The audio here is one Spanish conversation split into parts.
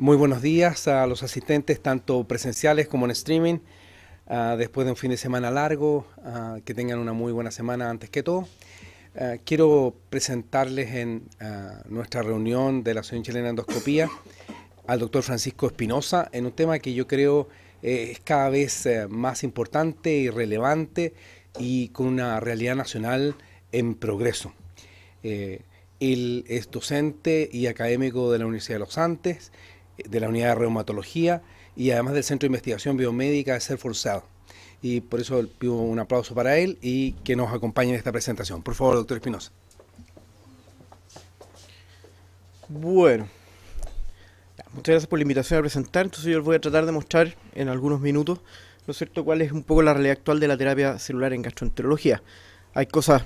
Muy buenos días a los asistentes, tanto presenciales como en streaming. Ah, después de un fin de semana largo, ah, que tengan una muy buena semana antes que todo. Ah, quiero presentarles en nuestra reunión de la Asociación Chilena de Endoscopía al doctor Francisco Espinosa en un tema que yo creo eh, es cada vez eh, más importante y relevante y con una realidad nacional en progreso. Eh, él es docente y académico de la Universidad de los Andes, de la unidad de reumatología y además del Centro de Investigación Biomédica de Ser Forzado. Y por eso pido un aplauso para él y que nos acompañe en esta presentación. Por favor, doctor Espinosa. Bueno, muchas gracias por la invitación a presentar. Entonces yo voy a tratar de mostrar en algunos minutos, ¿no cierto?, cuál es un poco la realidad actual de la terapia celular en gastroenterología. Hay cosas,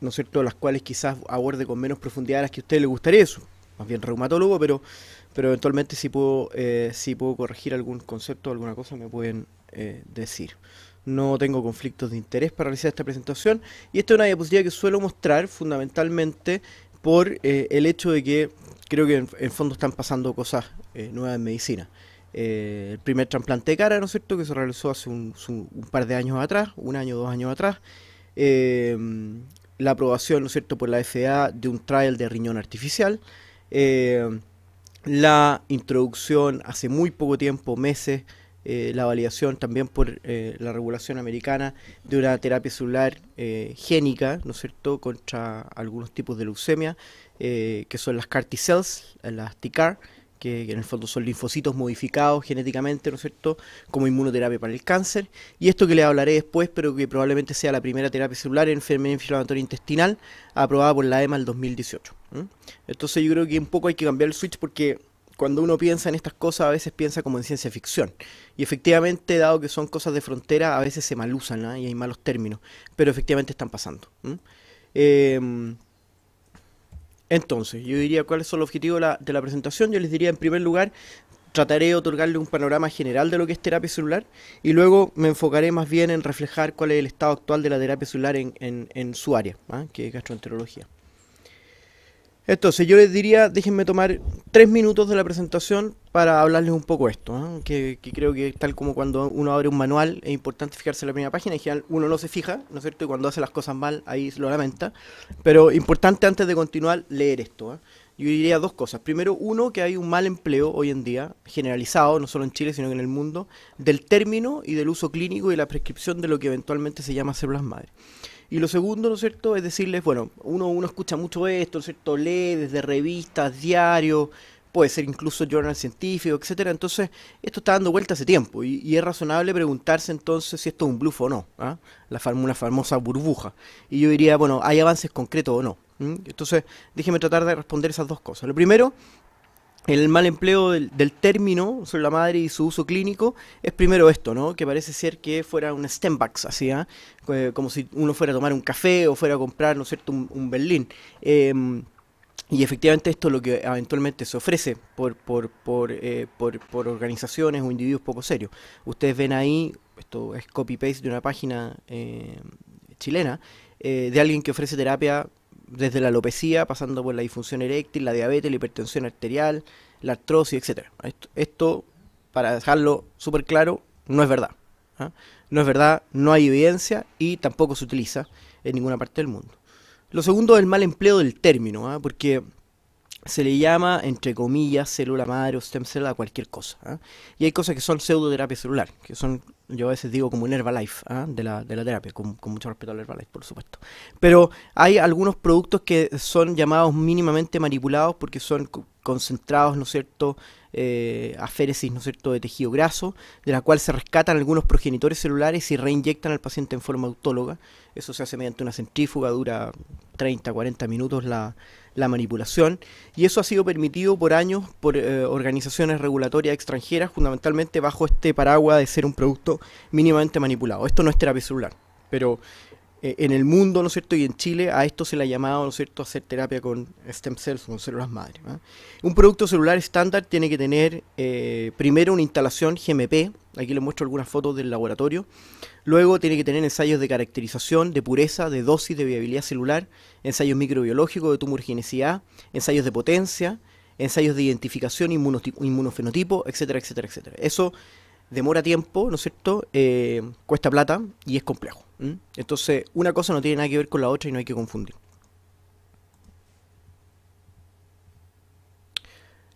¿no es cierto?, las cuales quizás aborde con menos profundidad las que a usted le gustaría eso. Más bien reumatólogo, pero pero eventualmente si puedo, eh, si puedo corregir algún concepto o alguna cosa me pueden eh, decir. No tengo conflictos de interés para realizar esta presentación y esta es una diapositiva que suelo mostrar fundamentalmente por eh, el hecho de que creo que en, fondo están pasando cosas nuevas en medicina. el primer trasplante de cara, ¿no es cierto?, que se realizó hace un, par de años atrás, un año, dos años atrás la aprobación, ¿no es cierto?, por la FDA de un trial de riñón artificial la introducción hace muy poco tiempo, meses, eh, la validación también por eh, la regulación americana de una terapia celular eh, génica, ¿no cierto?, contra algunos tipos de leucemia, que son las CAR T-cells, las TCAR, que, en el fondo son linfocitos modificados genéticamente, ¿no es cierto?, como inmunoterapia para el cáncer. Y esto que les hablaré después, pero que probablemente sea la primera terapia celular en enfermedad inflamatoria intestinal aprobada por la EMA en 2018. Entonces yo creo que un poco hay que cambiar el switch porque cuando uno piensa en estas cosas, a veces piensa como en ciencia ficción. Y efectivamente, dado que son cosas de frontera, a veces se malusan ¿ah? y hay malos términos, pero efectivamente están pasando. Entonces, yo diría cuáles son los objetivos de la, presentación. Yo les diría, en primer lugar, trataré de otorgarle un panorama general de lo que es terapia celular y luego me enfocaré más bien en reflejar cuál es el estado actual de la terapia celular en, su área, ¿ah? que es gastroenterología. Entonces yo les diría, déjenme tomar tres minutos de la presentación para hablarles un poco esto, ¿eh? que, creo que tal como cuando uno abre un manual es importante fijarse en la primera página, en general uno no se fija, ¿no es cierto? Y cuando hace las cosas mal ahí lo lamenta, pero importante antes de continuar leer esto. ¿eh? Yo diría dos cosas. Primero, uno, que hay un mal empleo hoy en día, generalizado, no solo en Chile, sino que en el mundo, del término y del uso clínico y la prescripción de lo que eventualmente se llama células madre. Y lo segundo, ¿no es cierto?, es decirles, bueno, uno, uno escucha mucho esto, ¿no es cierto?, lee desde revistas, diarios, puede ser incluso journal científico, etcétera. Entonces, esto está dando vuelta hace tiempo y, es razonable preguntarse entonces si esto es un bluff o no, ¿ah? la una famosa burbuja. Y yo diría, bueno, ¿hay avances concretos o no? ¿Mm? Entonces, déjeme tratar de responder esas dos cosas. Lo primero el mal empleo del, término sobre la madre y su uso clínico es primero esto, ¿no? Que parece ser que fuera un stem así, ¿ah? ¿eh? Como si uno fuera a tomar un café o fuera a comprar, ¿no es cierto?, un, Berlín. Em, y efectivamente esto es lo que eventualmente se ofrece por, por, eh, por, por, organizaciones o individuos poco serios. Ustedes ven ahí, esto es copy-paste de una página eh, chilena, eh, de alguien que ofrece terapia desde la alopecia, pasando por la disfunción eréctil, la diabetes, la hipertensión arterial, la artrosis, etc. Esto, para dejarlo súper claro, no es verdad. ¿ah? No es verdad, no hay evidencia y tampoco se utiliza en ninguna parte del mundo. Lo segundo es el mal empleo del término, ¿ah? porque se le llama, entre comillas, célula madre o stem cell a cualquier cosa. ¿ah? Y hay cosas que son pseudoterapia celular, que son, yo a veces digo, como un Herbalife ¿ah? de, la, de, la, terapia, con, mucho respeto al Herbalife, por supuesto. Pero hay algunos productos que son llamados mínimamente manipulados porque son concentrados, ¿no es cierto?, eh, aféresis, ¿no es cierto?, de tejido graso, de la cual se rescatan algunos progenitores celulares y reinyectan al paciente en forma autóloga. Eso se hace mediante una centrífuga, dura 30, 40 minutos la la manipulación, y eso ha sido permitido por años por eh, organizaciones regulatorias extranjeras, fundamentalmente bajo este paraguas de ser un producto mínimamente manipulado. Esto no es terapia celular, pero eh, en el mundo, ¿no es cierto?, y en Chile a esto se le ha llamado, ¿no es cierto?, hacer terapia con stem cells, con células madre. ¿ah? Un producto celular estándar tiene que tener eh, primero una instalación GMP, Aquí les muestro algunas fotos del laboratorio. Luego tiene que tener ensayos de caracterización, de pureza, de dosis, de viabilidad celular, ensayos microbiológicos, de tumorigenicidad, ensayos de potencia, ensayos de identificación, inmunofenotipo, etcétera, etcétera, etcétera. Eso demora tiempo, ¿no es cierto? Eh, cuesta plata y es complejo. Entonces, una cosa no tiene nada que ver con la otra y no hay que confundir.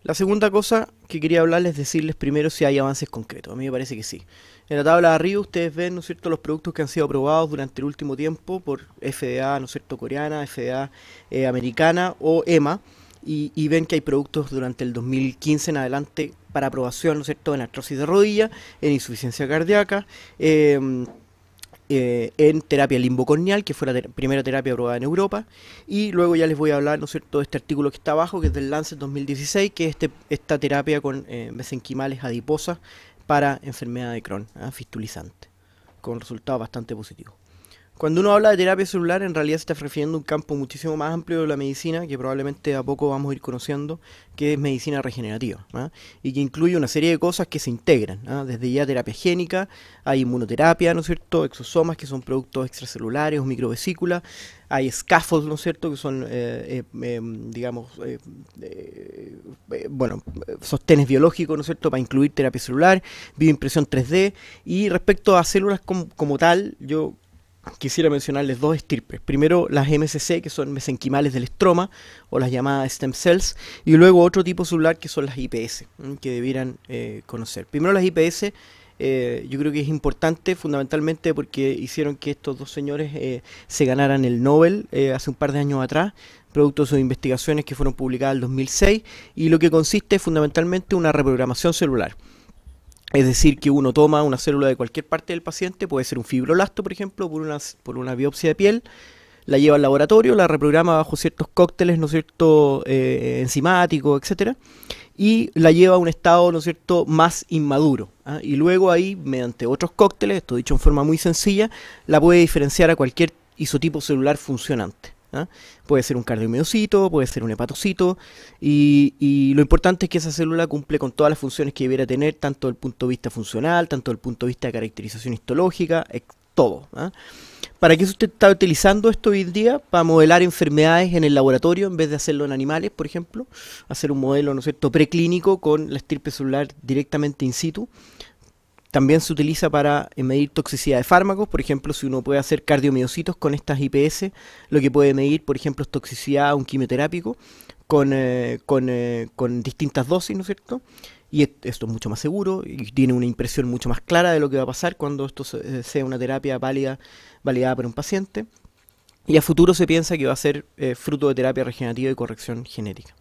La segunda cosa que quería hablarles, decirles primero si hay avances concretos. A mí me parece que sí. En la tabla de arriba ustedes ven, ¿no es cierto?, los productos que han sido aprobados durante el último tiempo por FDA, ¿no es cierto?, coreana, FDA eh, americana o EMA, y, ven que hay productos durante el 2015 en adelante para aprobación, ¿no cierto?, en artrosis de rodilla, en insuficiencia cardíaca, eh, eh, en terapia limbocornial, que fue la primera terapia aprobada en Europa. Y luego ya les voy a hablar, ¿no es cierto?, de este artículo que está abajo, que es del Lancet 2016, que es este, esta terapia con eh, mesenquimales adiposas para enfermedad de Crohn, ¿ah? fistulizante, con resultados bastante positivos. Cuando uno habla de terapia celular, en realidad se está refiriendo a un campo muchísimo más amplio de la medicina, que probablemente a poco vamos a ir conociendo, que es medicina regenerativa, ¿ah? y que incluye una serie de cosas que se integran, ¿ah? desde ya terapia génica, hay inmunoterapia, ¿no es cierto?, exosomas, que son productos extracelulares o microvesículas, hay scaffolds, ¿no es cierto?, que son, eh, eh, em, digamos, eh, bueno, sostenes biológicos, ¿no es cierto?, para incluir terapia celular, bioimpresión 3D, y respecto a células como tal, yo quisiera mencionarles dos estirpes. Primero las MSC, que son mesenquimales del estroma, o las llamadas stem cells, y luego otro tipo celular que son las IPS, que debieran eh, conocer. Primero las IPS, eh, yo creo que es importante fundamentalmente porque hicieron que estos dos señores eh, se ganaran el Nobel hace un par de años atrás, producto de sus investigaciones que fueron publicadas en 2006, y lo que consiste es fundamentalmente una reprogramación celular es decir, que uno toma una célula de cualquier parte del paciente, puede ser un fibrolasto, por ejemplo, por una, biopsia de piel, la lleva al laboratorio, la reprograma bajo ciertos cócteles, ¿no cierto?, eh, enzimáticos, etcétera, y la lleva a un estado, ¿no cierto?, más inmaduro. ¿ah? Y luego ahí, mediante otros cócteles, esto dicho en forma muy sencilla, la puede diferenciar a cualquier isotipo celular funcionante. ¿ah? Puede ser un cardiomiocito, puede ser un hepatocito, y, lo importante es que esa célula cumple con todas las funciones que debiera tener, tanto desde el punto de vista funcional, tanto desde el punto de vista de caracterización histológica, eh, todo. ¿ah? ¿Para qué usted está utilizando esto hoy en día? Para modelar enfermedades en el laboratorio en vez de hacerlo en animales, por ejemplo. Hacer un modelo, ¿no preclínico con la estirpe celular directamente in situ también se utiliza para eh, medir toxicidad de fármacos, por ejemplo, si uno puede hacer cardiomiocitos con estas IPS, lo que puede medir, por ejemplo, es toxicidad a un quimioterápico con, eh, eh, distintas dosis, ¿no es cierto? Y esto es mucho más seguro y tiene una impresión mucho más clara de lo que va a pasar cuando esto sea una terapia válida, validada para un paciente. Y a futuro se piensa que va a ser fruto de terapia regenerativa y corrección genética.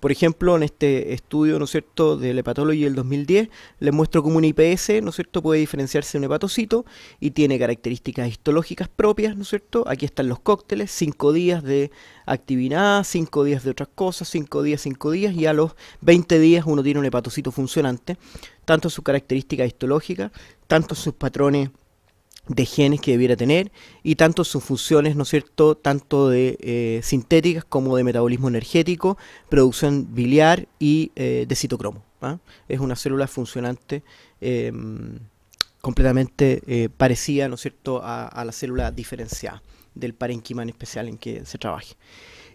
Por ejemplo, en este estudio, ¿no es cierto?, del Hepatology del 2010, les muestro cómo un IPS, ¿no es cierto?, puede diferenciarse de un hepatocito y tiene características histológicas propias, ¿no cierto? Aquí están los cócteles, 5 días de actividad, cinco días de otras cosas, cinco días, cinco días, y a los 20 días uno tiene un hepatocito funcionante, tanto sus características histológicas, tanto sus patrones de genes que debiera tener y tanto sus funciones, ¿no es cierto?, tanto de eh, sintéticas como de metabolismo energético, producción biliar y eh, de citocromo. ¿ah? Es una célula funcionante em, completamente eh, parecida, ¿no es cierto?, a, la célula diferenciada del parenquimán especial en que se trabaje.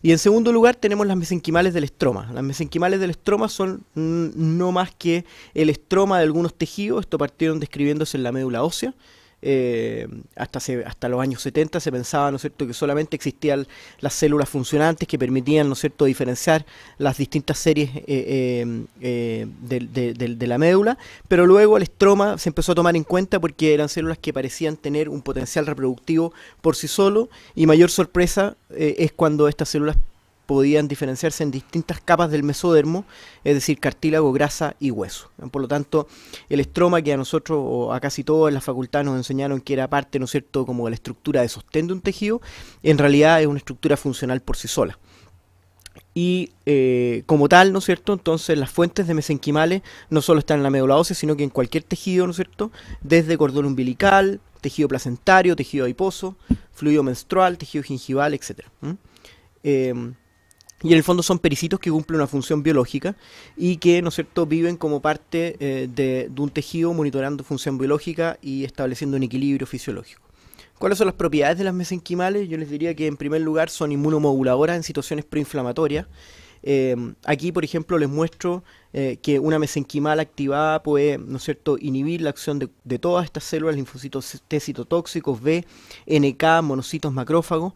Y en segundo lugar tenemos las mesenquimales del estroma. Las mesenquimales del estroma son no más que el estroma de algunos tejidos, esto partieron describiéndose en la médula ósea, eh, hasta, hasta los años 70 se pensaba, ¿no cierto?, que solamente existían las células funcionantes que permitían, ¿no cierto?, diferenciar las distintas series eh, eh, de, de, la médula, pero luego el estroma se empezó a tomar en cuenta porque eran células que parecían tener un potencial reproductivo por sí solo y mayor sorpresa es cuando estas células podían diferenciarse en distintas capas del mesodermo, es decir, cartílago, grasa y hueso. Por lo tanto, el estroma que a nosotros, o a casi todos en la facultad, nos enseñaron que era parte, ¿no es cierto?, como de la estructura de sostén de un tejido, en realidad es una estructura funcional por sí sola. Y eh, como tal, ¿no es cierto? Entonces las fuentes de mesenquimales no solo están en la médula ósea, sino que en cualquier tejido, ¿no es cierto? Desde cordón umbilical, tejido placentario, tejido adiposo, fluido menstrual, tejido gingival, etc. Y en el fondo son pericitos que cumplen una función biológica y que, ¿no es cierto?, viven como parte eh, de, un tejido monitorando función biológica y estableciendo un equilibrio fisiológico. ¿Cuáles son las propiedades de las mesenquimales? Yo les diría que en primer lugar son inmunomoduladoras en situaciones proinflamatorias. Em, aquí, por ejemplo, les muestro eh, que una mesenquimal activada puede, ¿no es cierto?, inhibir la acción de, de todas estas células, linfocitos T citotóxicos, B, NK, monocitos macrófagos.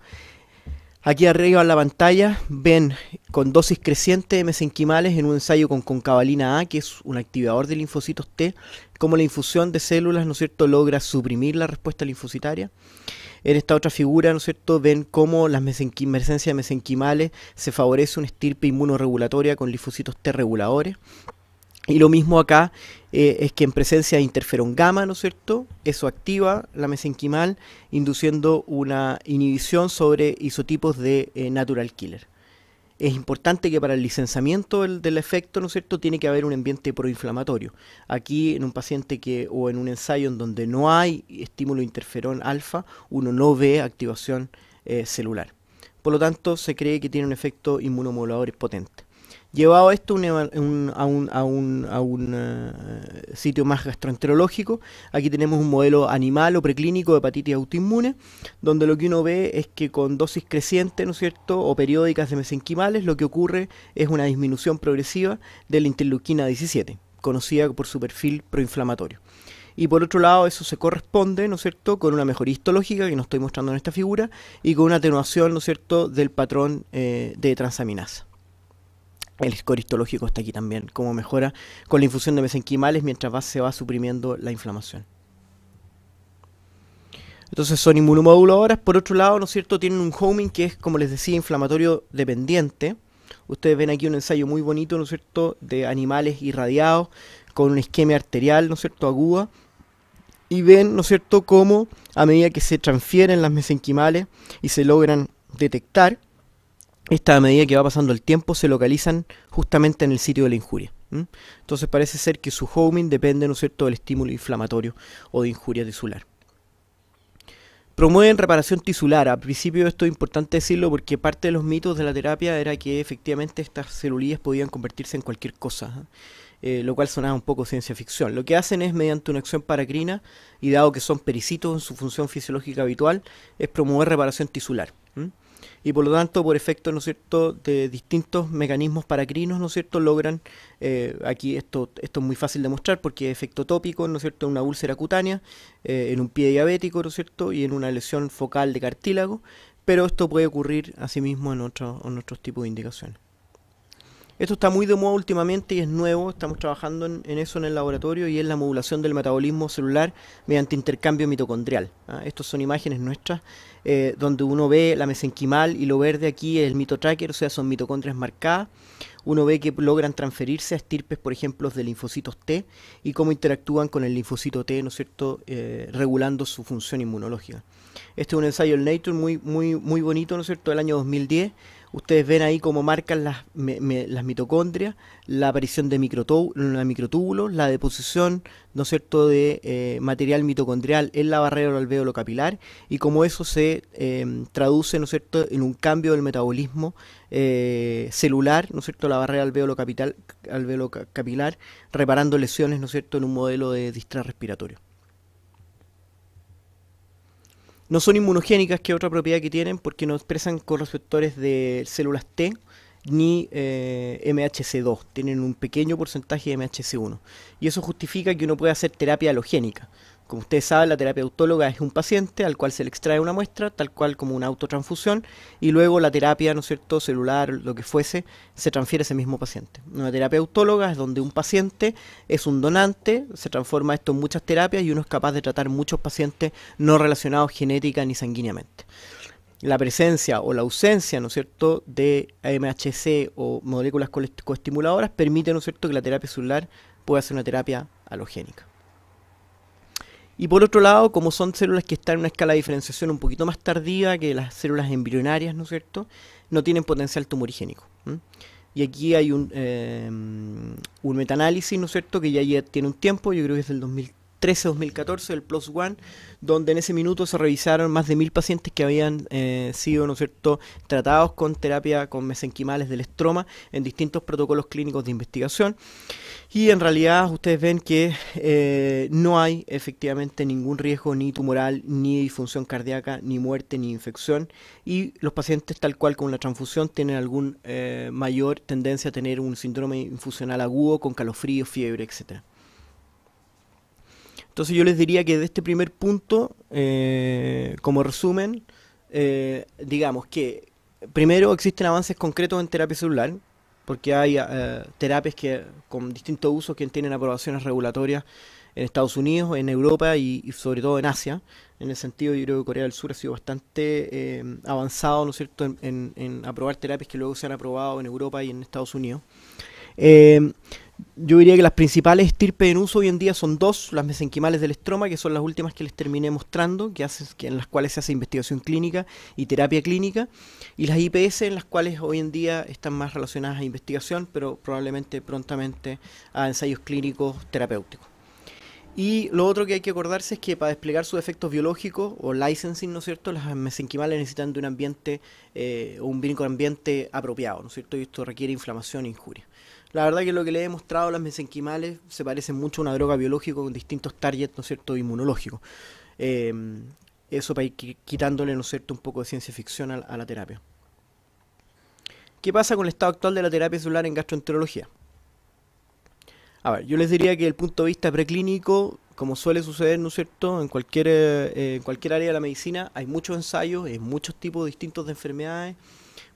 Aquí arriba en la pantalla ven con dosis creciente de mesenquimales en un ensayo con concavalina A, que es un activador de linfocitos T, cómo la infusión de células, ¿no cierto?, logra suprimir la respuesta linfocitaria. En esta otra figura, ¿no es cierto?, ven cómo la presencia de mesenquimales se favorece una estirpe inmunoregulatoria con linfocitos T reguladores. Y lo mismo acá eh, es que en presencia de interferón gamma, ¿no es cierto? Eso activa la mesenquimal, induciendo una inhibición sobre isotipos de eh, natural killer. Es importante que para el licenciamiento del, efecto, ¿no es cierto?, tiene que haber un ambiente proinflamatorio. Aquí, en un paciente que, o en un ensayo en donde no hay estímulo interferón alfa, uno no ve activación eh, celular. Por lo tanto, se cree que tiene un efecto inmunomodulador potente llevado esto a un, eh, sitio más gastroenterológico. Aquí tenemos un modelo animal o preclínico de hepatitis autoinmune, donde lo que uno ve es que con dosis crecientes, ¿no es cierto?, o periódicas de mesenquimales, lo que ocurre es una disminución progresiva de la interleuquina 17, conocida por su perfil proinflamatorio y por otro lado eso se corresponde, ¿no es cierto?, con una mejor histológica que nos estoy mostrando en esta figura y con una atenuación, ¿no es cierto?, del patrón eh, de transaminasa. El score histológico está aquí también, cómo mejora con la infusión de mesenquimales mientras más se va suprimiendo la inflamación. Entonces son inmunomoduladoras. Por otro lado, ¿no es cierto? Tienen un homing que es, como les decía, inflamatorio dependiente. Ustedes ven aquí un ensayo muy bonito, ¿no es cierto?, de animales irradiados con un esquema arterial, ¿no es cierto?, aguda. Y ven, ¿no es cierto?, cómo a medida que se transfieren las mesenquimales y se logran detectar, esta, medida que va pasando el tiempo, se localizan justamente en el sitio de la injuria. Entonces parece ser que su homing depende, ¿no es cierto?, del estímulo inflamatorio o de injuria tisular. Promueven reparación tisular. Al principio esto es importante decirlo porque parte de los mitos de la terapia era que efectivamente estas celulías podían convertirse en cualquier cosa. ¿eh? Eh, lo cual sonaba un poco ciencia ficción. Lo que hacen es, mediante una acción paracrina, y dado que son pericitos en su función fisiológica habitual, es promover reparación tisular y por lo tanto por efecto no es cierto de distintos mecanismos paracrinos no es cierto logran eh, aquí esto esto es muy fácil de mostrar porque efecto tópico no es cierto en una úlcera cutánea eh, en un pie diabético no cierto y en una lesión focal de cartílago pero esto puede ocurrir asimismo en otros en tipos de indicaciones esto está muy de moda últimamente y es nuevo, estamos trabajando en, eso en el laboratorio y es la modulación del metabolismo celular mediante intercambio mitocondrial. ¿Ah? Estas son imágenes nuestras eh, donde uno ve la mesenquimal y lo verde aquí es el mitotracker, o sea, son mitocondrias marcadas. Uno ve que logran transferirse a estirpes, por ejemplo, de linfocitos T y cómo interactúan con el linfocito T, ¿no es cierto?, eh, regulando su función inmunológica. Este es un ensayo en Nature muy, muy, muy bonito, ¿no es cierto?, del año 2010, Ustedes ven ahí cómo marcan las, las mitocondrias, la aparición de microtúbulos, la deposición, ¿no es cierto?, de eh, material mitocondrial en la barrera del alvéolo capilar y cómo eso se em, traduce, ¿no cierto?, en un cambio del metabolismo eh, celular, ¿no es cierto?, la barrera alvéolo, capital, alvéolo capilar, reparando lesiones, ¿no es cierto?, en un modelo de distrés respiratorio. No son inmunogénicas, que otra propiedad que tienen, porque no expresan correceptores de células T ni eh, MHC2. Tienen un pequeño porcentaje de MHC1. Y eso justifica que uno pueda hacer terapia alogénica. Como ustedes saben, la terapia autóloga es un paciente al cual se le extrae una muestra, tal cual como una autotransfusión, y luego la terapia, ¿no es cierto?, celular, lo que fuese, se transfiere a ese mismo paciente. Una terapia autóloga es donde un paciente es un donante, se transforma esto en muchas terapias y uno es capaz de tratar muchos pacientes no relacionados genética ni sanguíneamente. La presencia o la ausencia, ¿no es cierto?, de MHC o moléculas coestimuladoras permite, ¿no cierto?, que la terapia celular pueda ser una terapia halogénica. Y por otro lado, como son células que están en una escala de diferenciación un poquito más tardía que las células embrionarias, ¿no es cierto? No tienen potencial tumorigénico. Y aquí hay un, eh, un metaanálisis, ¿no es cierto?, que ya, ya tiene un tiempo, yo creo que es del 2000 2013-2014, el Plus One, donde en ese minuto se revisaron más de mil pacientes que habían eh, sido, ¿no es cierto?, tratados con terapia con mesenquimales del estroma en distintos protocolos clínicos de investigación. Y en realidad ustedes ven que eh, no hay efectivamente ningún riesgo ni tumoral, ni disfunción cardíaca, ni muerte, ni infección. Y los pacientes, tal cual con la transfusión, tienen algún eh, mayor tendencia a tener un síndrome infusional agudo con calofrío, fiebre, etcétera. Entonces yo les diría que de este primer punto, eh, como resumen, eh, digamos que primero existen avances concretos en terapia celular, porque hay eh, terapias que con distintos usos que tienen aprobaciones regulatorias en Estados Unidos, en Europa y, sobre todo en Asia. En el sentido, yo creo que Corea del Sur ha sido bastante avanzado, ¿no es cierto?, en, aprobar terapias que luego se han aprobado en Europa y en Estados Unidos. Yo diría que las principales estirpes en uso hoy en día son dos, las mesenquimales del estroma, que son las últimas que les terminé mostrando, que, hacen, en las cuales se hace investigación clínica y terapia clínica, y las IPS en las cuales hoy en día están más relacionadas a investigación, pero probablemente prontamente a ensayos clínicos terapéuticos. Y lo otro que hay que acordarse es que para desplegar sus efectos biológicos o licensing, ¿no es cierto? Las mesenquimales necesitan de un ambiente, o eh, un ambiente apropiado, ¿no es cierto? Y esto requiere inflamación e injuria. La verdad que lo que le he mostrado, las mesenquimales se parecen mucho a una droga biológica con distintos targets, ¿no cierto?, inmunológicos. Em, eso para ir quitándole, ¿no cierto?, un poco de ciencia ficción a, la terapia. ¿Qué pasa con el estado actual de la terapia celular en gastroenterología? A ver, yo les diría que el punto de vista preclínico, como suele suceder, ¿no cierto?, en cualquier, eh, en cualquier área de la medicina, hay muchos ensayos, en muchos tipos distintos de enfermedades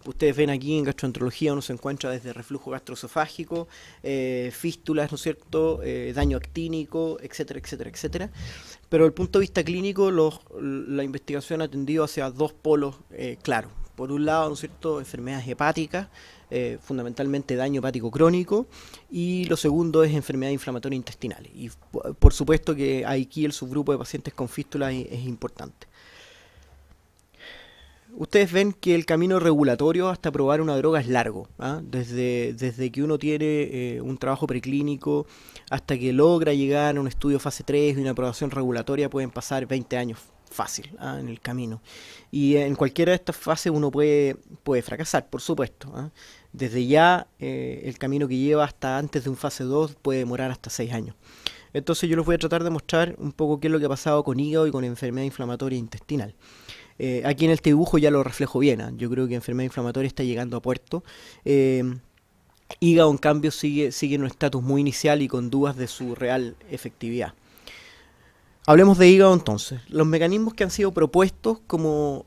Ustedes ven aquí en gastroenterología uno se encuentra desde reflujo gastroesofágico, eh, fístulas, ¿no es cierto?, eh, daño actínico, etcétera, etcétera, etcétera. Pero desde el punto de vista clínico, la investigación ha tendido hacia dos polos eh, claros. Por un lado, ¿no es cierto?, enfermedades hepáticas, fundamentalmente daño hepático crónico, y lo segundo es enfermedad inflamatoria intestinal. Y por supuesto que aquí el subgrupo de pacientes con fístulas es importante ustedes ven que el camino regulatorio hasta probar una droga es largo, ah? desde, que uno tiene eh, un trabajo preclínico hasta que logra llegar a un estudio fase 3 y una aprobación regulatoria pueden pasar 20 años fácil ah, en el camino. Y en cualquiera de estas fases uno puede, puede fracasar, por supuesto. Ah. Desde ya eh, el camino que lleva hasta antes de un fase 2 puede demorar hasta 6 años. Entonces yo les voy a tratar de mostrar un poco qué es lo que ha pasado con hígado y con enfermedad inflamatoria intestinal. Eh, aquí en este dibujo ya lo reflejo bien. ¿ah? Yo creo que enfermedad inflamatoria está llegando a puerto. Eh, hígado, en cambio, sigue, sigue en un estatus muy inicial y con dudas de su real efectividad. Hablemos de hígado entonces. Los mecanismos que han sido propuestos como,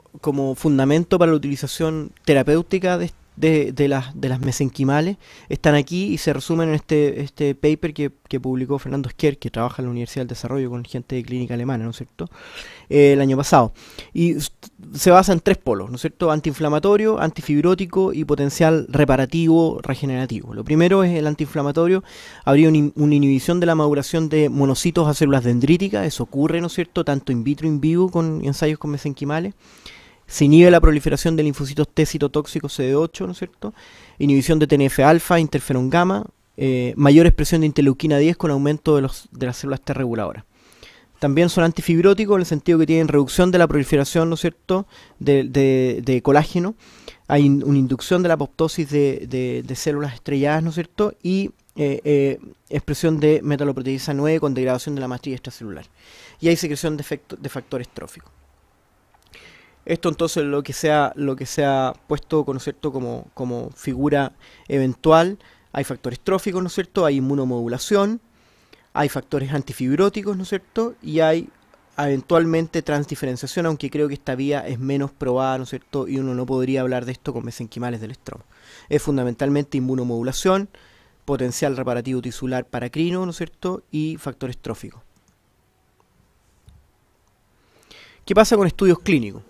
fundamento para la utilización terapéutica de, de, las, de las mesenquimales están aquí y se resumen en este, este paper que, publicó Fernando Esquer, que trabaja en la Universidad del Desarrollo con gente de clínica alemana, ¿no es cierto?, eh, el año pasado. Y se basa en tres polos, ¿no es cierto?, antiinflamatorio, antifibrótico y potencial reparativo, regenerativo. Lo primero es el antiinflamatorio, habría una inhibición de la maduración de monocitos a células dendríticas, eso ocurre, ¿no es cierto?, tanto in vitro, in vivo, con ensayos con mesenquimales se inhibe la proliferación del linfocitos T citotóxico CD8, ¿no es cierto? Inhibición de TNF-alfa, interferón gamma, eh, mayor expresión de interleuquina 10 con aumento de, los, de las células T reguladoras. También son antifibróticos en el sentido que tienen reducción de la proliferación, ¿no es cierto?, de, colágeno. Hay una inducción de la apoptosis de, células estrelladas, ¿no es cierto?, y eh, eh, expresión de metaloproteína 9 con degradación de la matriz extracelular. Y hay secreción de, efecto, de factores tróficos. Esto entonces lo que sea, lo que sea puesto, ¿no como, como figura eventual. Hay factores tróficos, ¿no es cierto? Hay inmunomodulación, hay factores antifibróticos, ¿no es cierto? Y hay eventualmente transdiferenciación, aunque creo que esta vía es menos probada, ¿no es cierto? Y uno no podría hablar de esto con mesenquimales del estroma. Es fundamentalmente inmunomodulación, potencial reparativo tisular para crino, ¿no es cierto? Y factores tróficos. ¿Qué pasa con estudios clínicos?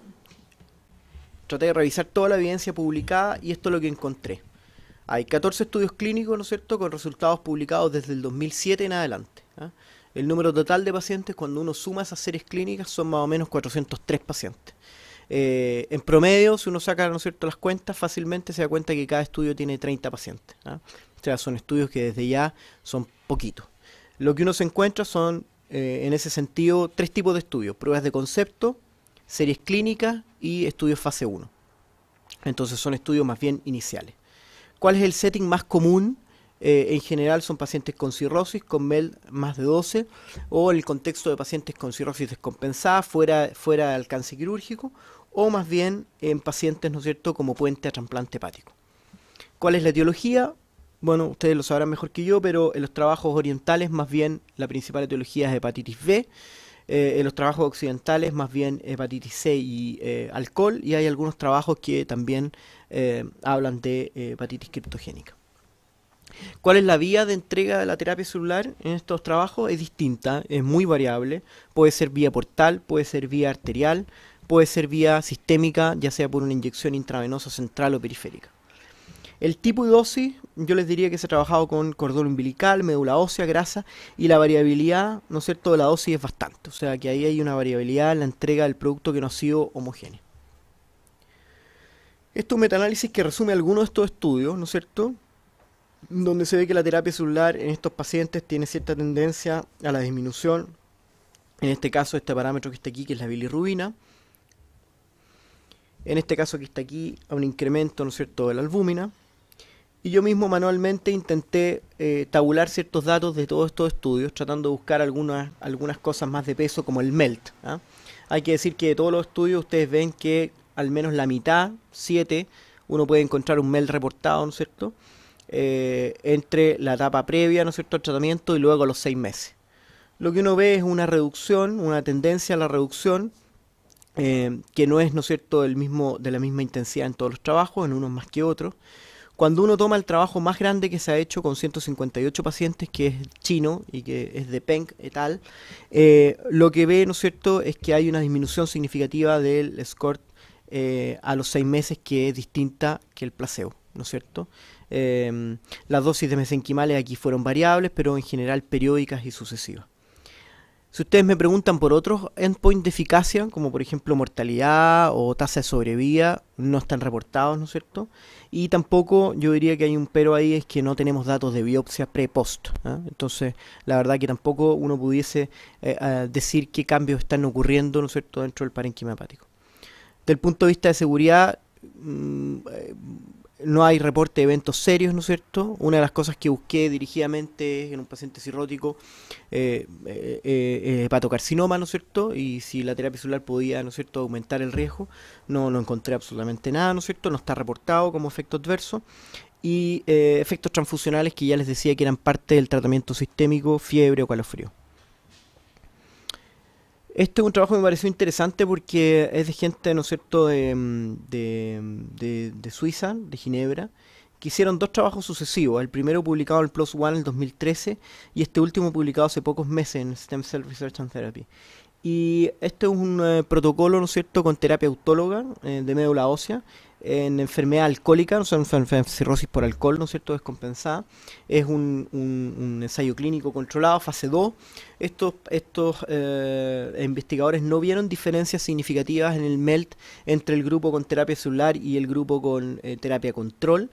traté de revisar toda la evidencia publicada y esto es lo que encontré. Hay 14 estudios clínicos, ¿no es cierto?, con resultados publicados desde el 2007 en adelante. ¿ah? El número total de pacientes, cuando uno suma esas series clínicas, son más o menos 403 pacientes. Eh, en promedio, si uno saca ¿no es cierto? las cuentas, fácilmente se da cuenta que cada estudio tiene 30 pacientes. ¿ah? O sea, son estudios que desde ya son poquitos. Lo que uno se encuentra son, eh, en ese sentido, tres tipos de estudios. Pruebas de concepto, series clínicas y estudios fase 1. Entonces son estudios más bien iniciales. ¿Cuál es el setting más común? Eh, en general son pacientes con cirrosis, con MEL más de 12, o en el contexto de pacientes con cirrosis descompensada, fuera, fuera de alcance quirúrgico, o más bien en pacientes, ¿no cierto?, como puente a trasplante hepático. ¿Cuál es la etiología? Bueno, ustedes lo sabrán mejor que yo, pero en los trabajos orientales más bien la principal etiología es hepatitis B, eh, en los trabajos occidentales más bien hepatitis C y eh, alcohol, y hay algunos trabajos que también eh, hablan de hepatitis criptogénica. ¿Cuál es la vía de entrega de la terapia celular en estos trabajos? Es distinta, es muy variable. Puede ser vía portal, puede ser vía arterial, puede ser vía sistémica, ya sea por una inyección intravenosa central o periférica. El tipo y dosis, yo les diría que se ha trabajado con cordón umbilical, médula ósea, grasa y la variabilidad, ¿no es cierto?, de la dosis es bastante. O sea que ahí hay una variabilidad en la entrega del producto que no ha sido homogénea. Esto es un metaanálisis que resume algunos de estos estudios, ¿no es cierto?, donde se ve que la terapia celular en estos pacientes tiene cierta tendencia a la disminución, en este caso este parámetro que está aquí, que es la bilirrubina, en este caso que está aquí, a un incremento, ¿no es cierto?, de la albúmina, y yo mismo manualmente intenté eh, tabular ciertos datos de todos estos estudios, tratando de buscar algunas, algunas cosas más de peso, como el MELT. ¿ah? Hay que decir que de todos los estudios ustedes ven que al menos la mitad, siete, uno puede encontrar un MELT reportado, ¿no es cierto? Eh, entre la etapa previa, ¿no es cierto?, al tratamiento y luego los seis meses. Lo que uno ve es una reducción, una tendencia a la reducción, eh, que no es, ¿no es cierto?, el mismo, de la misma intensidad en todos los trabajos, en unos más que otros cuando uno toma el trabajo más grande que se ha hecho con 158 pacientes, que es chino y que es de Peng y tal, eh, lo que ve, ¿no es cierto?, es que hay una disminución significativa del score eh, a los seis meses que es distinta que el placebo, ¿no es cierto? Eh, las dosis de mesenquimales aquí fueron variables, pero en general periódicas y sucesivas. Si ustedes me preguntan por otros endpoints de eficacia, como por ejemplo mortalidad o tasa de sobrevida, no están reportados, ¿no es cierto? Y tampoco yo diría que hay un pero ahí, es que no tenemos datos de biopsia pre-post. ¿ah? Entonces, la verdad que tampoco uno pudiese eh, decir qué cambios están ocurriendo, ¿no es cierto?, dentro del parenquima hepático. Del punto de vista de seguridad, mm, eh, no hay reporte de eventos serios, ¿no es cierto? Una de las cosas que busqué dirigidamente en un paciente cirrótico eh, eh, eh, eh, hepatocarcinoma, ¿no es cierto? Y si la terapia celular podía, ¿no es cierto?, aumentar el riesgo. No, no encontré absolutamente nada, ¿no es cierto? No está reportado como efecto adverso. Y efectos transfusionales que ya les decía que eran parte del tratamiento sistémico, fiebre o calofrío. Este es un trabajo que me pareció interesante porque es de gente, ¿no es cierto?, de, mm, mm, Suiza, de Ginebra, que hicieron dos trabajos sucesivos. El primero publicado en Plus One en el 2013 y este último publicado hace pocos meses en Stem Cell Research and Therapy. Y este es un eh, protocolo, ¿no es cierto?, con terapia autóloga eh, de médula ósea en enfermedad alcohólica, no sea, en cirrosis por alcohol, ¿no es cierto?, descompensada. Es un, ensayo clínico controlado, fase 2. Estos, estos eh, investigadores no vieron diferencias significativas en el MELT entre el grupo con terapia celular y el grupo con terapia control.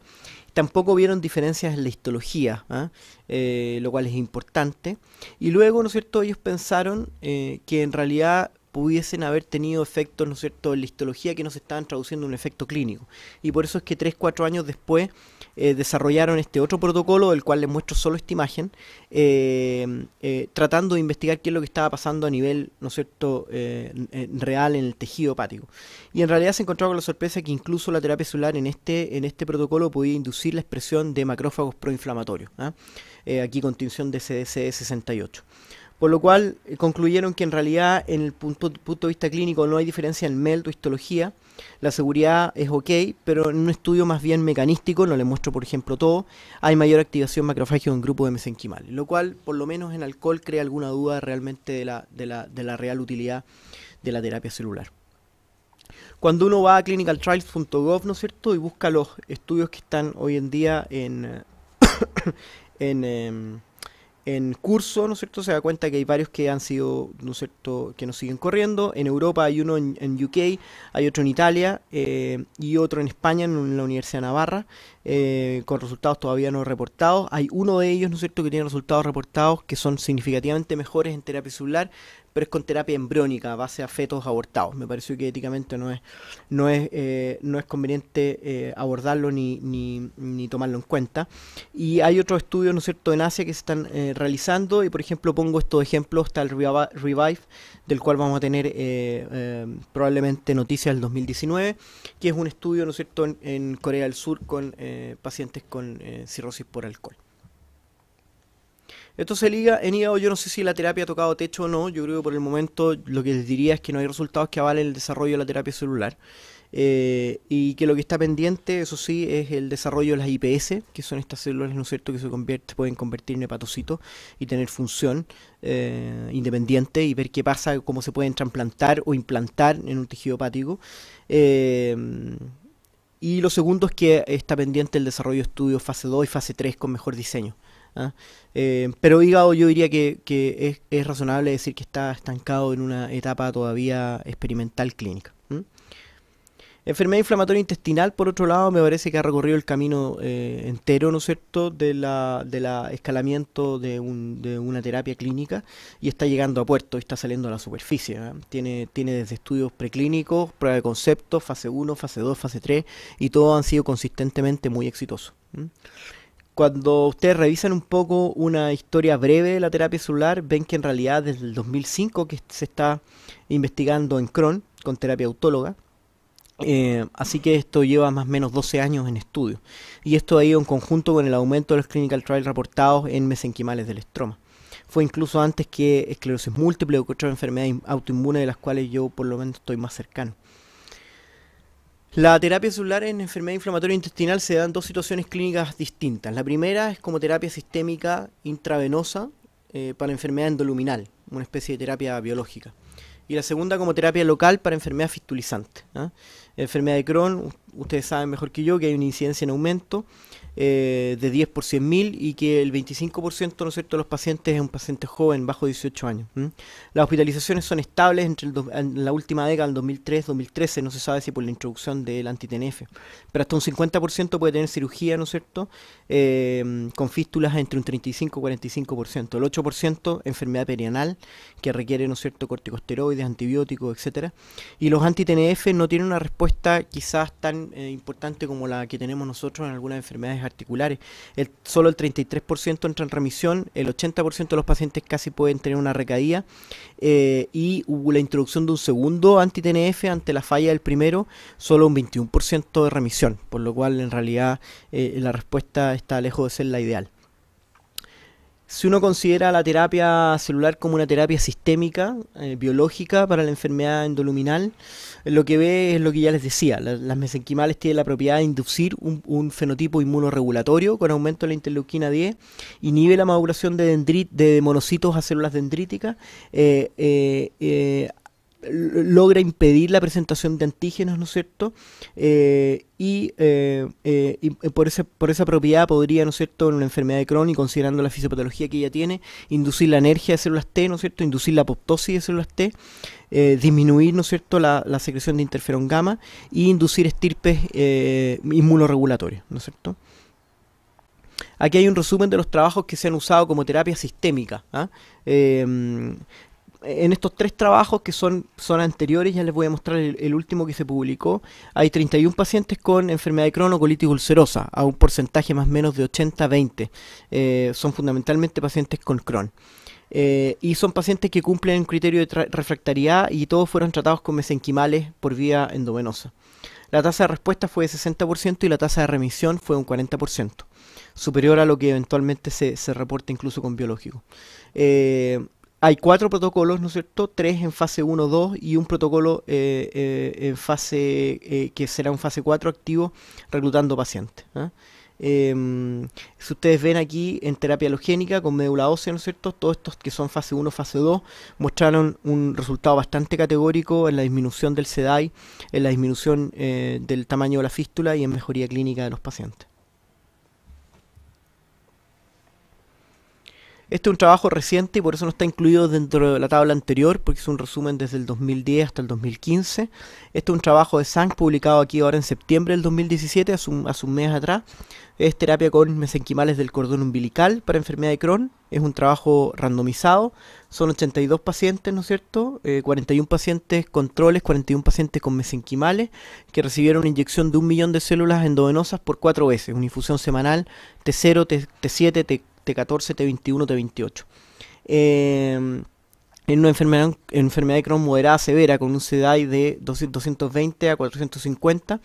Tampoco vieron diferencias en la histología, ¿ah? eh, lo cual es importante. Y luego, ¿no es cierto?, ellos pensaron eh, que en realidad pudiesen haber tenido efectos, ¿no es cierto?, en la histología que no se estaban traduciendo en un efecto clínico. Y por eso es que 3, 4 años después eh, desarrollaron este otro protocolo, del cual les muestro solo esta imagen, eh, eh, tratando de investigar qué es lo que estaba pasando a nivel, ¿no cierto?, real en el tejido hepático. Y en realidad se encontraba con la sorpresa que incluso la terapia celular en este, en este protocolo podía inducir la expresión de macrófagos proinflamatorios, ¿ah? aquí continuación de cdc 68 por lo cual eh, concluyeron que en realidad en el punto, de vista clínico no hay diferencia en MELD o histología. La seguridad es ok, pero en un estudio más bien mecanístico, no le muestro por ejemplo todo, hay mayor activación macrofágica en grupo de mesenquimales, lo cual por lo menos en alcohol crea alguna duda realmente de la, real utilidad de la terapia celular. Cuando uno va a clinicaltrials.gov, ¿no es cierto?, y busca los estudios que están hoy en día en... en em, en curso, ¿no es cierto? Se da cuenta que hay varios que han sido, ¿no es cierto?, que nos siguen corriendo. En Europa hay uno en, UK, hay otro en Italia eh, y otro en España, en la Universidad de Navarra, eh, con resultados todavía no reportados. Hay uno de ellos, ¿no es cierto?, que tiene resultados reportados que son significativamente mejores en terapia celular, pero es con terapia embriónica, base a fetos abortados. Me pareció que éticamente no es, no es, eh, no es conveniente eh, abordarlo ni, tomarlo en cuenta. Y hay otros estudios, ¿no es cierto?, en Asia que se están eh, realizando, y por ejemplo pongo estos ejemplos, está el Revive, del cual vamos a tener probablemente noticias del 2019, que es un estudio, ¿no es cierto?, en, en Corea del Sur con pacientes con cirrosis por alcohol. Esto se liga en hígado. Yo no sé si la terapia ha tocado techo o no. Yo creo que por el momento lo que les diría es que no hay resultados que avalen el desarrollo de la terapia celular. Eh, y que lo que está pendiente, eso sí, es el desarrollo de las IPS, que son estas células, ¿no es cierto?, que se pueden convertir en hepatocitos y tener función eh, independiente y ver qué pasa, cómo se pueden trasplantar o implantar en un tejido hepático. Eh, y lo segundo es que está pendiente el desarrollo de estudios fase 2 y fase 3 con mejor diseño. ¿ah? Eh, pero hígado yo diría que, es, razonable decir que está estancado en una etapa todavía experimental clínica. Enfermedad inflamatoria intestinal, por otro lado, me parece que ha recorrido el camino eh, entero, ¿no es cierto?, de la, escalamiento de, una terapia clínica y está llegando a puerto y está saliendo a la superficie. ¿ah? Tiene, tiene desde estudios preclínicos, prueba de conceptos, fase 1, fase 2, fase 3, y todos han sido consistentemente muy exitosos cuando ustedes revisan un poco una historia breve de la terapia celular, ven que en realidad desde el 2005 que se está investigando en Crohn con terapia autóloga. Eh, así que esto lleva más o menos 12 años en estudio. Y esto ha ido en conjunto con el aumento de los clinical trials reportados en mesenquimales del estroma. Fue incluso antes que esclerosis múltiple o otras enfermedades autoinmunes de las cuales yo por lo menos estoy más cercano. La terapia celular en enfermedad inflamatoria intestinal se da en dos situaciones clínicas distintas. La primera es como terapia sistémica intravenosa eh, para enfermedad endoluminal, una especie de terapia biológica. Y la segunda como terapia local para enfermedad fistulizante. ¿ah? Enfermedad de Crohn, ustedes saben mejor que yo que hay una incidencia en aumento eh, de 10 por 100.000 y que el 25% ¿no cierto? de los pacientes es un paciente joven, bajo 18 años. Las hospitalizaciones son estables entre en la última década, el 2003-2013, no se sabe si por la introducción del antitnf, pero hasta un 50% puede tener cirugía, ¿no es cierto?, eh, con fístulas entre un 35 y 45%, el 8% enfermedad perianal, que requiere, ¿no es cierto?, corticosteroides, antibióticos, etc. Y los TNF no tienen una respuesta quizás tan eh, importante como la que tenemos nosotros en algunas enfermedades articulares. solo el 33% entra en remisión, el 80% de los pacientes casi pueden tener una recaída eh, y la introducción de un segundo anti-TNF ante la falla del primero, solo un 21% de remisión, por lo cual en realidad eh, la respuesta está lejos de ser la ideal. Si uno considera la terapia celular como una terapia sistémica, eh, biológica para la enfermedad endoluminal, lo que ve es lo que ya les decía, las, mesenquimales tienen la propiedad de inducir un, fenotipo inmunoregulatorio con aumento de la interleuquina 10, inhibe la maduración de, dendrit, de monocitos a células dendríticas, eh, eh, eh logra impedir la presentación de antígenos, ¿no es cierto? Eh, y, eh, eh, por, por esa propiedad podría, ¿no es cierto?, en una enfermedad de Crohn y considerando la fisiopatología que ella tiene, inducir la energía de células T, ¿no es cierto?, inducir la apoptosis de células T, disminuir, ¿no es cierto?, la, secreción de interferón gamma y inducir estirpes inmunoregulatorios, ¿no es cierto? Aquí hay un resumen de los trabajos que se han usado como terapia sistémica. ¿ah? ¿eh? en estos tres trabajos que son, son anteriores, ya les voy a mostrar el, último que se publicó, hay 31 pacientes con enfermedad de Crohn o colitis ulcerosa, a un porcentaje más o menos de 80-20. Eh, son fundamentalmente pacientes con Crohn. Eh, y son pacientes que cumplen el criterio de refractariedad y todos fueron tratados con mesenquimales por vía endovenosa. La tasa de respuesta fue de 60% y la tasa de remisión fue de un 40%, superior a lo que eventualmente se, se reporta incluso con biológico. Eh, hay cuatro protocolos, ¿no es cierto? Tres en fase 1, 2 y un protocolo eh, eh, en fase eh, que será un fase 4 activo reclutando pacientes. ¿ah? Em, si ustedes ven aquí en terapia alogénica con médula ósea, ¿no es cierto? Todos estos que son fase 1, fase 2 mostraron un resultado bastante categórico en la disminución del SEDAI, en la disminución del tamaño de la fístula y en mejoría clínica de los pacientes. Este es un trabajo reciente y por eso no está incluido dentro de la tabla anterior, porque es un resumen desde el 2010 hasta el 2015. Este es un trabajo de Sank publicado aquí ahora en septiembre del 2017, hace un, hace mes atrás. Es terapia con mesenquimales del cordón umbilical para enfermedad de Crohn. Es un trabajo randomizado. Son 82 pacientes, ¿no es cierto? 41 eh, pacientes controles, 41 pacientes con mesenquimales que recibieron una inyección de un millón de células endovenosas por cuatro veces. Una infusión semanal T0, T, T7, T, T14, T21, T28. en una enfermedad, enfermedad de Crohn moderada severa con un CDI de 220 a 450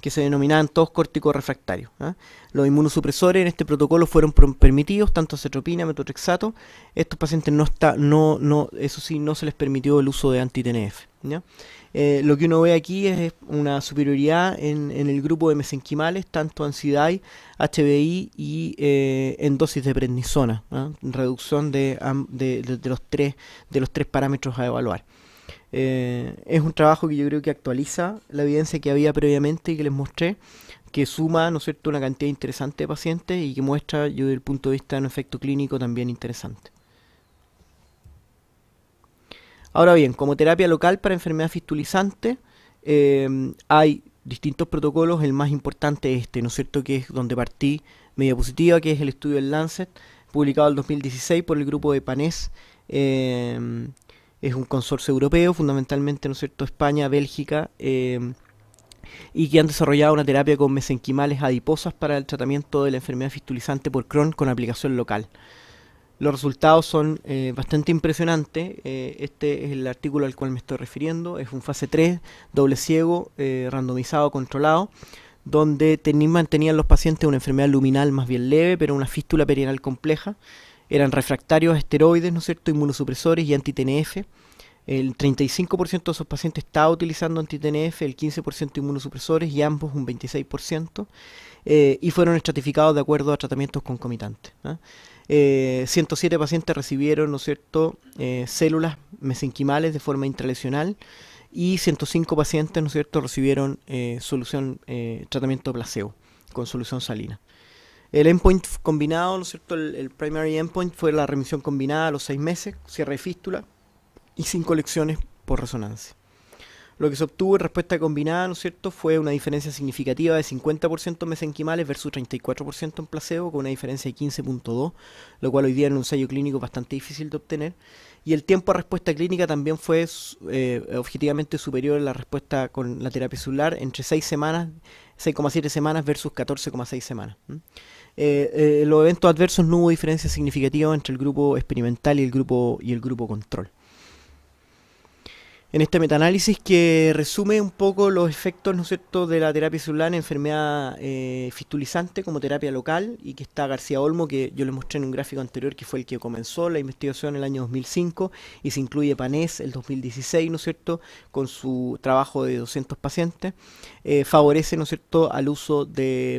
que se denominaban todos córticos refractarios. ¿ah? Los inmunosupresores en este protocolo fueron permitidos, tanto acetropina, metotrexato. Estos pacientes no está, no, no, eso sí, no se les permitió el uso de anti-TNF. Eh, lo que uno ve aquí es, una superioridad en, el grupo de mesenquimales, tanto ansiedad, HBI y eh, en dosis de prednisona, reducción de, los tres, de los tres parámetros a evaluar. Eh, es un trabajo que yo creo que actualiza la evidencia que había previamente y que les mostré, que suma ¿no es cierto? una cantidad interesante de pacientes y que muestra, yo desde el punto de vista de un efecto clínico, también interesante. Ahora bien, como terapia local para enfermedad fistulizante, eh, hay distintos protocolos, el más importante es este, ¿no es cierto?, que es donde partí Media positiva, que es el estudio del Lancet, publicado en 2016 por el grupo de PANES, eh, es un consorcio europeo, fundamentalmente, ¿no es cierto?, España, Bélgica, eh, y que han desarrollado una terapia con mesenquimales adiposas para el tratamiento de la enfermedad fistulizante por Crohn con aplicación local. Los resultados son eh, bastante impresionantes. Eh, este es el artículo al cual me estoy refiriendo. Es un fase 3, doble ciego, eh, randomizado, controlado, donde mantenían los pacientes una enfermedad luminal más bien leve, pero una fístula perianal compleja. Eran refractarios a esteroides, ¿no es cierto?, inmunosupresores y anti-TNF. El 35% de esos pacientes estaba utilizando anti-TNF, el 15% inmunosupresores y ambos un 26%, y fueron estratificados de acuerdo a tratamientos concomitantes. ¿ah? 107 eh, pacientes recibieron, ¿no cierto?, eh, células mesenquimales de forma intralesional y 105 pacientes, ¿no cierto?, recibieron eh, solución, tratamiento placebo con solución salina. El endpoint combinado, ¿no cierto?, el, el, primary endpoint fue la remisión combinada a los 6 meses, cierre de fístula y 5 lecciones por resonancia. Lo que se obtuvo en respuesta combinada, ¿no es cierto?, fue una diferencia significativa de 50% en mesenquimales versus 34% en placebo, con una diferencia de 15.2, lo cual hoy día en un ensayo clínico es bastante difícil de obtener. Y el tiempo de respuesta clínica también fue eh, objetivamente superior a la respuesta con la terapia celular entre 6 semanas, 6,7 semanas versus 14,6 semanas. Eh, eh, los eventos adversos no hubo diferencia significativa entre el grupo experimental y el grupo y el grupo control en este metaanálisis que resume un poco los efectos ¿no es cierto? de la terapia celular en enfermedad eh, fistulizante como terapia local y que está García Olmo, que yo le mostré en un gráfico anterior que fue el que comenzó la investigación en el año 2005 y se incluye Panés el 2016, ¿no es cierto?, con su trabajo de 200 pacientes, eh, favorece, ¿no es cierto?, al uso de,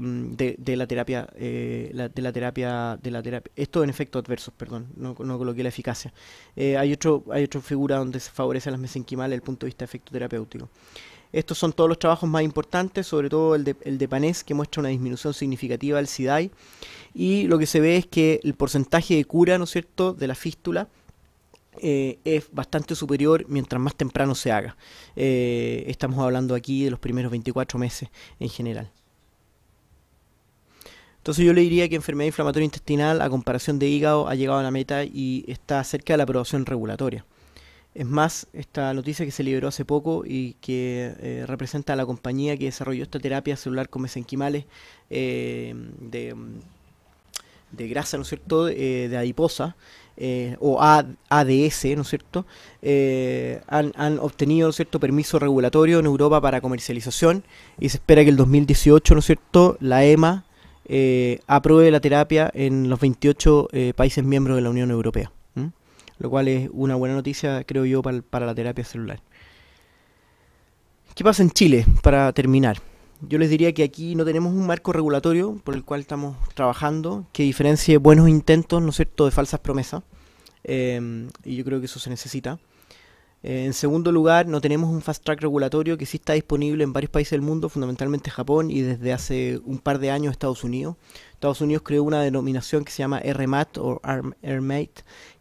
la terapia, eh, de la terapia, de la terapia, esto en efectos adversos, perdón, no, coloqué la eficacia. hay, otro, hay otra figura donde se favorece a las mesenquimas el punto de vista efecto terapéutico. Estos son todos los trabajos más importantes, sobre todo el de, el Panés, que muestra una disminución significativa del SIDAI. Y lo que se ve es que el porcentaje de cura, ¿no es cierto?, de la fístula eh, es bastante superior mientras más temprano se haga. Eh, estamos hablando aquí de los primeros 24 meses en general. Entonces yo le diría que enfermedad inflamatoria intestinal a comparación de hígado ha llegado a la meta y está cerca de la aprobación regulatoria. Es más, esta noticia que se liberó hace poco y que eh, representa a la compañía que desarrolló esta terapia celular con mesenquimales eh, de, grasa, ¿no es cierto?, eh, de adiposa. o ADS, ¿no es cierto? Han, han, obtenido, ¿no es cierto?, permiso regulatorio en Europa para comercialización y se espera que el 2018, ¿no es cierto?, la EMA apruebe la terapia en los 28 países miembros de la Unión Europea lo cual es una buena noticia, creo yo, para, para la terapia celular. ¿Qué pasa en Chile? Para terminar, yo les diría que aquí no tenemos un marco regulatorio por el cual estamos trabajando que diferencie buenos intentos, ¿no cierto?, de falsas promesas. Em, y yo creo que eso se necesita. Eh, en segundo lugar, no tenemos un fast track regulatorio que sí está disponible en varios países del mundo, fundamentalmente Japón y desde hace un par de años Estados Unidos. Estados Unidos creó una denominación que se llama RMAT o RMAT,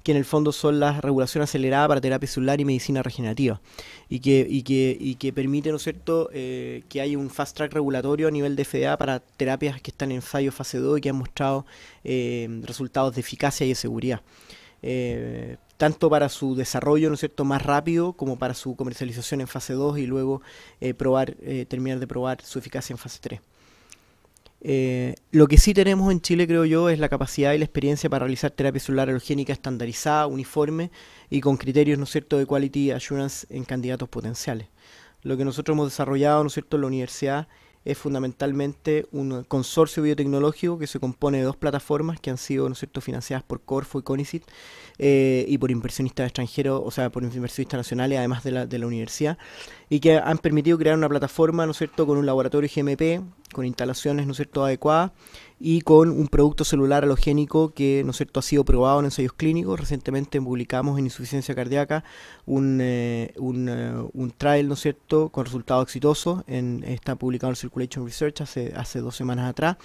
que en el fondo son las regulaciones aceleradas para terapia celular y medicina regenerativa, y que, y que, que permite, ¿no es cierto?, eh, que haya un fast track regulatorio a nivel de FDA para terapias que están en fallo fase 2 y que han mostrado eh, resultados de eficacia y de seguridad tanto para su desarrollo, ¿no es cierto?, más rápido como para su comercialización en fase 2 y luego eh, probar, eh, terminar de probar su eficacia en fase 3. Eh, lo que sí tenemos en Chile, creo yo, es la capacidad y la experiencia para realizar terapia celular alogénica estandarizada, uniforme y con criterios, ¿no cierto?, de quality assurance en candidatos potenciales. Lo que nosotros hemos desarrollado, ¿no es cierto?, en la universidad es fundamentalmente un consorcio biotecnológico que se compone de dos plataformas que han sido ¿no financiadas por Corfo y CONICIT eh, y por inversionistas extranjeros, o sea, por inversionistas nacionales, además de la, de la universidad, y que han permitido crear una plataforma, ¿no cierto?, con un laboratorio GMP, con instalaciones, ¿no es cierto?, adecuadas y con un producto celular halogénico que, ¿no es cierto?, ha sido probado en ensayos clínicos. Recientemente publicamos en Insuficiencia Cardíaca un, eh, eh, trial, ¿no es cierto?, con resultado exitoso, En, está publicado en Circulation Research hace, hace dos semanas atrás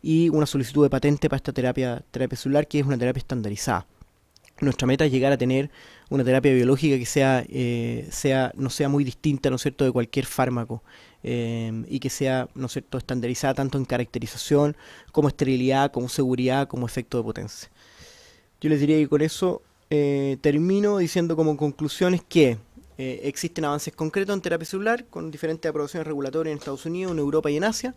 y una solicitud de patente para esta terapia, terapia celular que es una terapia estandarizada nuestra meta es llegar a tener una terapia biológica que sea, eh, sea no sea muy distinta, ¿no es cierto?, de cualquier fármaco eh, y que sea, ¿no es cierto?, estandarizada tanto en caracterización como esterilidad, como seguridad, como efecto de potencia. Yo les diría que con eso eh, termino diciendo como conclusiones que existen avances concretos en terapia celular con diferentes aprobaciones regulatorias en Estados Unidos, en Europa y en Asia.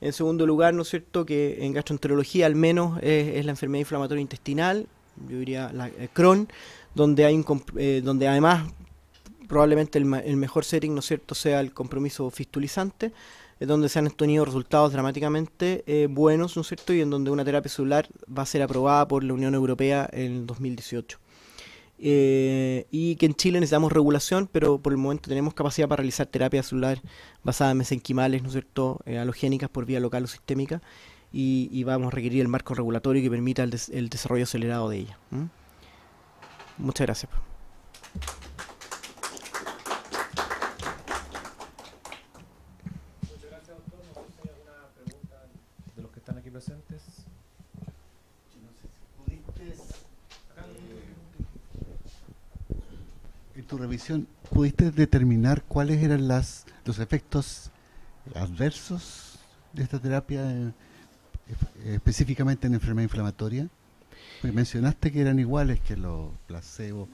En segundo lugar, ¿no es cierto?, que en gastroenterología al menos es la enfermedad inflamatoria intestinal yo diría la, eh, Cron, donde, hay eh, donde además probablemente el, mejor setting, ¿no cierto?, sea el compromiso fistulizante, eh, donde se han obtenido resultados dramáticamente buenos, ¿no cierto?, y en donde una terapia celular va a ser aprobada por la Unión Europea en 2018. y que en Chile necesitamos regulación, pero por el momento tenemos capacidad para realizar terapia celular basada en mesenquimales, ¿no cierto?, por vía local o sistémica, y, vamos a requerir el marco regulatorio que permita el, desarrollo acelerado de ella. Muchas gracias. alguna pregunta de los que están aquí presentes. En tu revisión, ¿pudiste determinar cuáles eran las, los efectos adversos de esta terapia? Eh, eh, específicamente en enfermedad inflamatoria? Pues mencionaste que eran iguales que los placebos,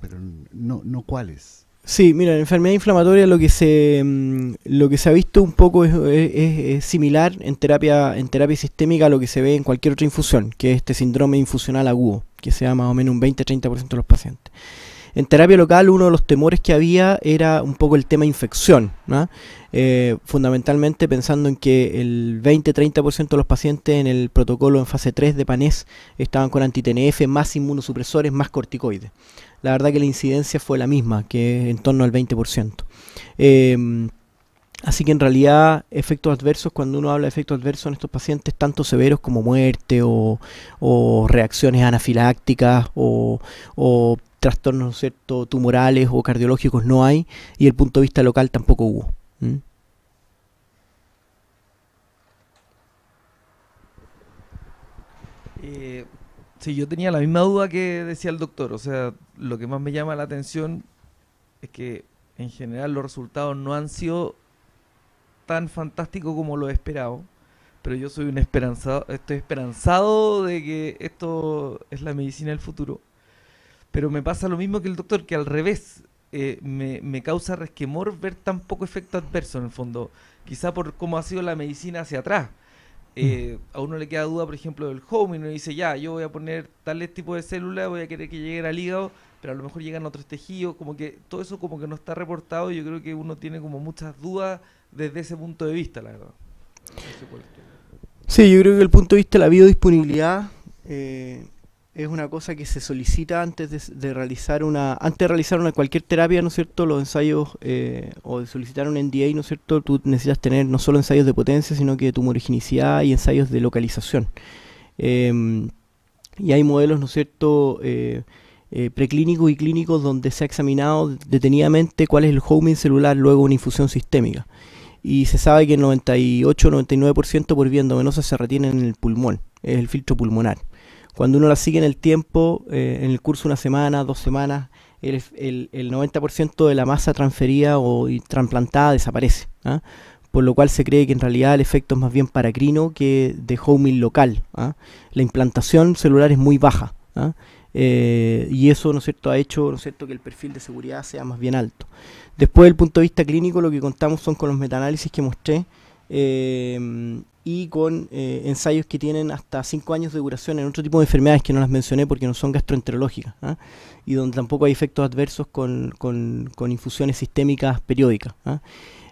pero no, no cuáles. Sí, mira, en enfermedad inflamatoria lo que se mm, lo que se ha visto un poco es, similar en terapia en terapia sistémica a lo que se ve en cualquier otra infusión, que es este síndrome infusional agudo, que se da más o menos un 20-30% de los pacientes. En terapia local uno de los temores que había era un poco el tema infección, eh, fundamentalmente pensando en que el 20-30% de los pacientes en el protocolo en fase 3 de PANES estaban con anti-TNF, más inmunosupresores, más corticoides. La verdad que la incidencia fue la misma, que en torno al 20%. Em, así que en realidad efectos adversos, cuando uno habla de efectos adversos en estos pacientes, tanto severos como muerte o, reacciones anafilácticas o, o trastornos ¿cierto? tumorales o cardiológicos no hay y el punto de vista local tampoco hubo. Eh, si yo tenía la misma duda que decía el doctor. O sea, lo que más me llama la atención es que en general los resultados no han sido tan fantásticos como lo he esperado. Pero yo soy un esperanzado, estoy esperanzado de que esto es la medicina del futuro pero me pasa lo mismo que el doctor, que al revés, eh, me, causa resquemor ver tan poco efecto adverso en el fondo, quizá por cómo ha sido la medicina hacia atrás. Eh, mm. A uno le queda duda, por ejemplo, del home y uno dice, ya, yo voy a poner tal tipo de células, voy a querer que llegue al hígado, pero a lo mejor llegan a otros tejidos, como que todo eso como que no está reportado y yo creo que uno tiene como muchas dudas desde ese punto de vista, la verdad. sí, yo creo que el punto de vista de la biodisponibilidad... Eh, es una cosa que se solicita antes de, realizar una antes de realizar una cualquier terapia no es cierto los ensayos eh, o de solicitar un NDA no es cierto tú necesitas tener no solo ensayos de potencia sino que de tumorigenicidad y ensayos de localización em, y hay modelos no es cierto eh, eh, preclínicos y clínicos donde se ha examinado detenidamente cuál es el homing celular luego una infusión sistémica y se sabe que el 98 99% por vía endovenosa se retiene en el pulmón es el filtro pulmonar cuando uno la sigue en el tiempo, eh, en el curso de una semana, dos semanas, el, 90% de la masa transferida o transplantada trasplantada desaparece. ¿ah? Por lo cual se cree que en realidad el efecto es más bien paracrino que de homing local. ¿ah? La implantación celular es muy baja. ¿ah? Eh, y eso, ¿no es cierto?, ha hecho, cierto?, que el perfil de seguridad sea más bien alto. Después, del punto de vista clínico, lo que contamos son con los metaanálisis que mostré, Em, y con eh, ensayos que tienen hasta 5 años de duración en otro tipo de enfermedades que no las mencioné porque no son gastroenterológicas ¿ah? y donde tampoco hay efectos adversos con infusiones sistémicas periódicas. ¿ah?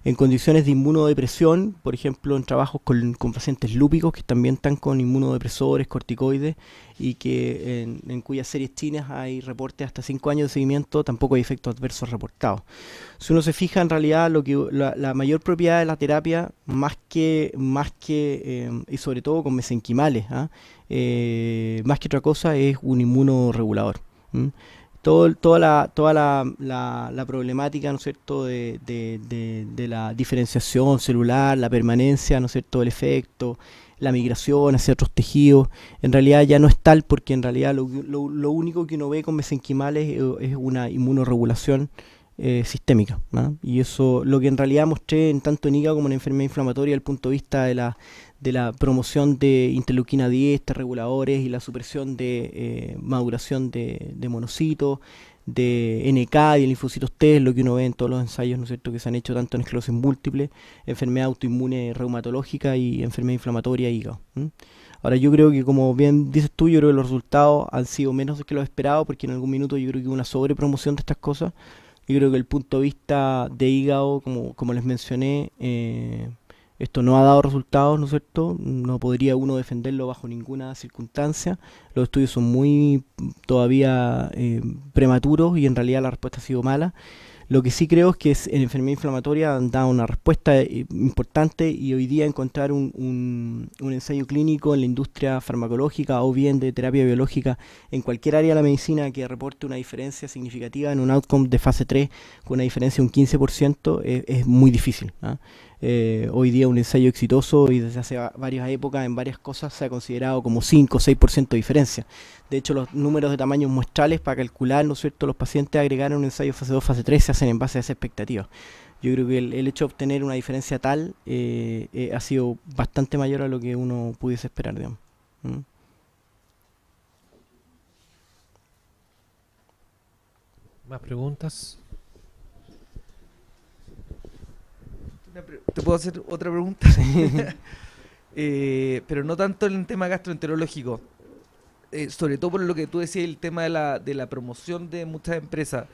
en condiciones de inmunodepresión, por ejemplo, en trabajos con, pacientes lúpicos que también están con inmunodepresores, corticoides, y que en, cuyas series chinas hay reportes hasta 5 años de seguimiento, tampoco hay efectos adversos reportados. Si uno se fija, en realidad, lo que, la, mayor propiedad de la terapia, más que, más que eh, y sobre todo con mesenquimales, ¿ah? eh, más que otra cosa, es un inmunoregulador todo, toda la, toda la, problemática, ¿no es cierto?, de, de, la diferenciación celular, la permanencia, ¿no es cierto?, el efecto, la migración hacia otros tejidos, en realidad ya no es tal porque en realidad lo, lo, lo único que uno ve con mesenquimales es, una inmunorregulación eh, sistémica. ¿no? Y eso, lo que en realidad mostré en tanto en IGA como en enfermedad inflamatoria, desde el punto de vista de la de la promoción de interleuquina 10, de reguladores y la supresión de eh, maduración de, de monocitos, de NK y de linfocitos T, lo que uno ve en todos los ensayos ¿no cierto? que se han hecho tanto en esclerosis múltiple, enfermedad autoinmune reumatológica y enfermedad inflamatoria hígado. Ahora yo creo que como bien dices tú, yo creo que los resultados han sido menos que lo esperado, porque en algún minuto yo creo que hubo una sobrepromoción de estas cosas. Yo creo que el punto de vista de hígado, como, como les mencioné, eh, esto no ha dado resultados, ¿no es cierto? No podría uno defenderlo bajo ninguna circunstancia. Los estudios son muy todavía eh, prematuros y en realidad la respuesta ha sido mala. Lo que sí creo es que es, en enfermedad inflamatoria han dado una respuesta eh, importante y hoy día encontrar un, ensayo clínico en la industria farmacológica o bien de terapia biológica en cualquier área de la medicina que reporte una diferencia significativa en un outcome de fase 3 con una diferencia de un 15% eh, es, muy difícil. ¿ah? Eh, hoy día un ensayo exitoso y desde hace varias épocas en varias cosas se ha considerado como 5 o 6% de diferencia. De hecho, los números de tamaños muestrales para calcular, ¿no es cierto?, los pacientes agregaron un ensayo fase 2, fase 3 se hacen en base a esa expectativa. Yo creo que el, hecho de obtener una diferencia tal eh, eh, ha sido bastante mayor a lo que uno pudiese esperar, digamos. ¿Mm? ¿Más preguntas? ¿Te puedo hacer otra pregunta? Eh, pero no tanto en el tema gastroenterológico. Eh, sobre todo por lo que tú decías, el tema de la, promoción de muchas empresas.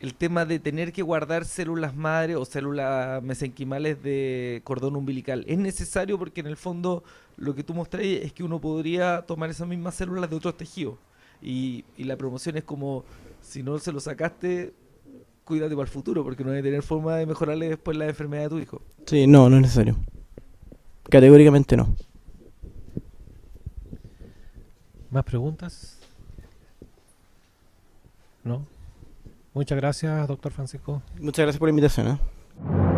El tema de tener que guardar células madre o células mesenquimales de cordón umbilical. Es necesario porque en el fondo lo que tú mostraste es que uno podría tomar esas mismas células de otros tejidos. y la promoción es como, si no se lo sacaste, cuídate para el futuro, porque no hay tener forma de mejorarle después la enfermedad de tu hijo. Sí, no, no es necesario. Categóricamente no. ¿Más preguntas? ¿No? Muchas gracias, doctor Francisco. Muchas gracias por la invitación. ¿eh?